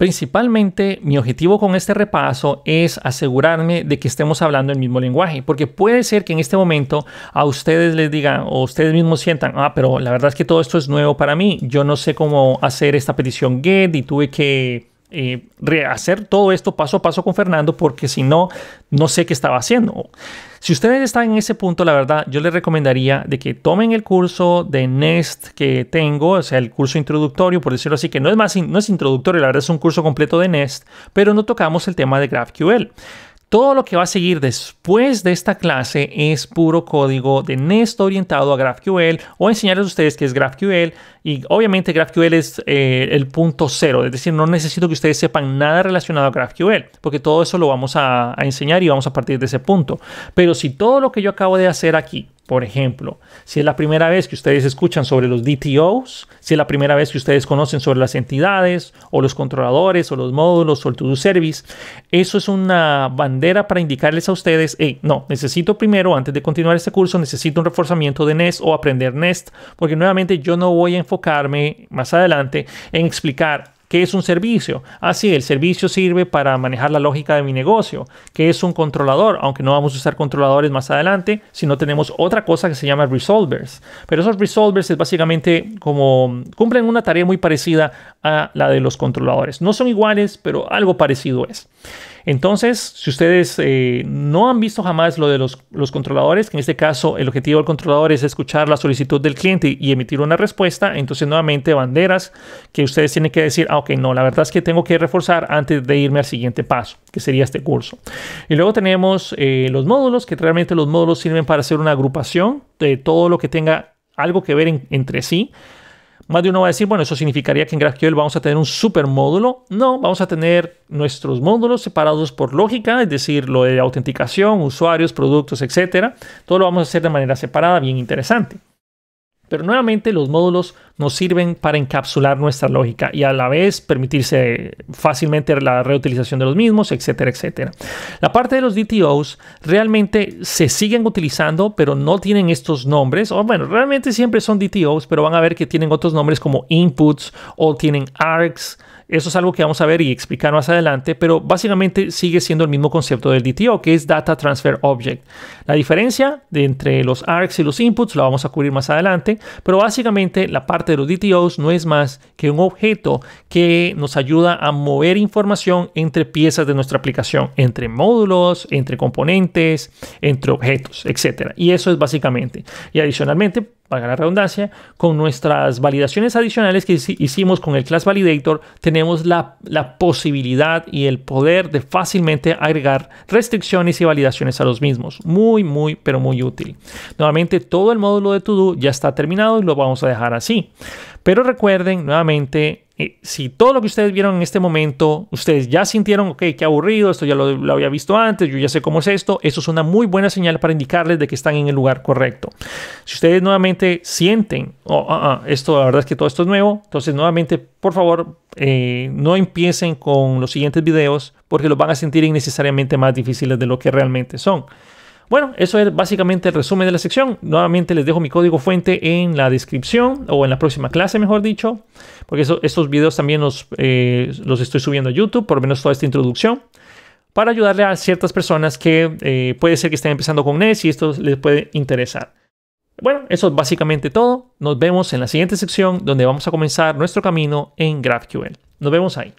Principalmente mi objetivo con este repaso es asegurarme de que estemos hablando el mismo lenguaje, porque puede ser que en este momento a ustedes les digan o ustedes mismos sientan, ah, pero la verdad es que todo esto es nuevo para mí, yo no sé cómo hacer esta petición GET y tuve que eh, rehacer hacer todo esto paso a paso con Fernando porque si no, no sé qué estaba haciendo. Si ustedes están en ese punto, la verdad, yo les recomendaría de que tomen el curso de Nest que tengo, o sea, el curso introductorio, por decirlo así, que no es más, no es introductorio, la verdad es un curso completo de Nest, pero no tocamos el tema de GraphQL. Todo lo que va a seguir después de esta clase es puro código de Nest orientado a GraphQL o enseñarles a ustedes qué es GraphQL y obviamente GraphQL es eh, el punto cero, es decir, no necesito que ustedes sepan nada relacionado a GraphQL porque todo eso lo vamos a enseñar y vamos a partir de ese punto. Pero si todo lo que yo acabo de hacer aquí por ejemplo, si es la primera vez que ustedes escuchan sobre los DTOs, si es la primera vez que ustedes conocen sobre las entidades o los controladores o los módulos o el to-do service, eso es una bandera para indicarles a ustedes, hey, no, necesito primero, antes de continuar este curso, necesito un reforzamiento de NEST o aprender NEST, porque nuevamente yo no voy a enfocarme más adelante en explicar ¿Qué es un servicio? Ah, sí, el servicio sirve para manejar la lógica de mi negocio. ¿Qué es un controlador? Aunque no vamos a usar controladores más adelante, sino tenemos otra cosa que se llama resolvers. Pero esos resolvers es básicamente como cumplen una tarea muy parecida a la de los controladores. No son iguales, pero algo parecido es. Entonces, si ustedes eh, no han visto jamás lo de los, controladores, que en este caso el objetivo del controlador es escuchar la solicitud del cliente y emitir una respuesta, entonces nuevamente banderas que ustedes tienen que decir, ah, ok, no, la verdad es que tengo que reforzar antes de irme al siguiente paso, que sería este curso. Y luego tenemos eh, los módulos, que realmente los módulos sirven para hacer una agrupación de todo lo que tenga algo que ver entre sí más de uno va a decir, bueno, eso significaría que en GraphQL vamos a tener un super módulo. No, vamos a tener nuestros módulos separados por lógica, es decir, lo de autenticación, usuarios, productos, etcétera. Todo lo vamos a hacer de manera separada, bien interesante. Pero nuevamente los módulos nos sirven para encapsular nuestra lógica y a la vez permitirse fácilmente la reutilización de los mismos, etcétera, etcétera. La parte de los DTOs realmente se siguen utilizando, pero no tienen estos nombres. O bueno, realmente siempre son DTOs, pero van a ver que tienen otros nombres como inputs o tienen arcs. Eso es algo que vamos a ver y explicar más adelante, pero básicamente sigue siendo el mismo concepto del DTO, que es Data Transfer Object. La diferencia entre los arcs y los inputs la vamos a cubrir más adelante, pero básicamente la parte de los DTOs no es más que un objeto que nos ayuda a mover información entre piezas de nuestra aplicación, entre módulos, entre componentes, entre objetos, etc. Y eso es básicamente. Y adicionalmente, valga la redundancia, con nuestras validaciones adicionales que hicimos con el Class Validator, tenemos la, la, posibilidad y el poder de fácilmente agregar restricciones y validaciones a los mismos. Muy, muy, pero muy útil. Nuevamente, todo el módulo de todo ya está terminado y lo vamos a dejar así. Pero recuerden, nuevamente, eh, si todo lo que ustedes vieron en este momento, ustedes ya sintieron, ok, qué aburrido, esto ya lo, había visto antes, yo ya sé cómo es esto, eso es una muy buena señal para indicarles de que están en el lugar correcto. Si ustedes nuevamente sienten, oh, ah, ah, esto la verdad es que todo esto es nuevo, entonces nuevamente, por favor, eh, no empiecen con los siguientes videos porque los van a sentir innecesariamente más difíciles de lo que realmente son. Bueno, eso es básicamente el resumen de la sección. Nuevamente les dejo mi código fuente en la descripción o en la próxima clase, mejor dicho, porque estos videos también eh, los, estoy subiendo a YouTube, por lo menos toda esta introducción para ayudarle a ciertas personas que eh, puede ser que estén empezando con NES y esto les puede interesar. Bueno, eso es básicamente todo. Nos vemos en la siguiente sección donde vamos a comenzar nuestro camino en GraphQL. Nos vemos ahí.